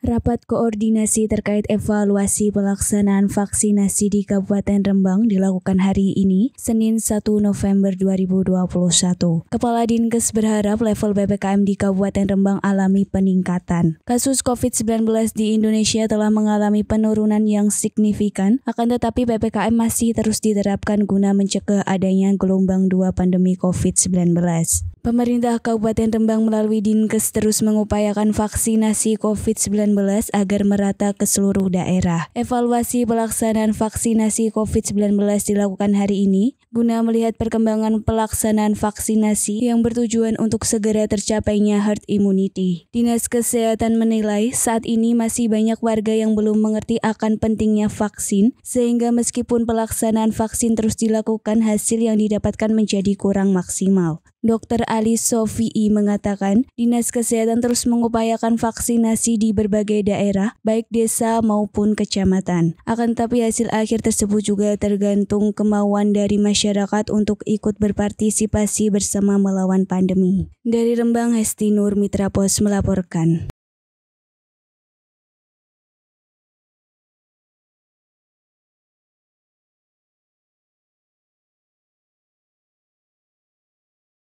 Rapat koordinasi terkait evaluasi pelaksanaan vaksinasi di Kabupaten Rembang dilakukan hari ini, Senin 1 November 2021. Kepala Dinkes berharap level PPKM di Kabupaten Rembang alami peningkatan. Kasus COVID-19 di Indonesia telah mengalami penurunan yang signifikan, akan tetapi PPKM masih terus diterapkan guna mencegah adanya gelombang dua pandemi COVID-19. Pemerintah Kabupaten Rembang melalui Dinkes terus mengupayakan vaksinasi COVID-19 agar merata ke seluruh daerah. Evaluasi pelaksanaan vaksinasi COVID-19 dilakukan hari ini guna melihat perkembangan pelaksanaan vaksinasi yang bertujuan untuk segera tercapainya herd immunity. Dinas Kesehatan menilai saat ini masih banyak warga yang belum mengerti akan pentingnya vaksin sehingga meskipun pelaksanaan vaksin terus dilakukan hasil yang didapatkan menjadi kurang maksimal. Dr. Ali Sofii mengatakan, Dinas Kesehatan terus mengupayakan vaksinasi di berbagai daerah, baik desa maupun kecamatan. Akan tetapi hasil akhir tersebut juga tergantung kemauan dari masyarakat untuk ikut berpartisipasi bersama melawan pandemi. Dari Rembang, Hesti Nur Mitra Pos melaporkan.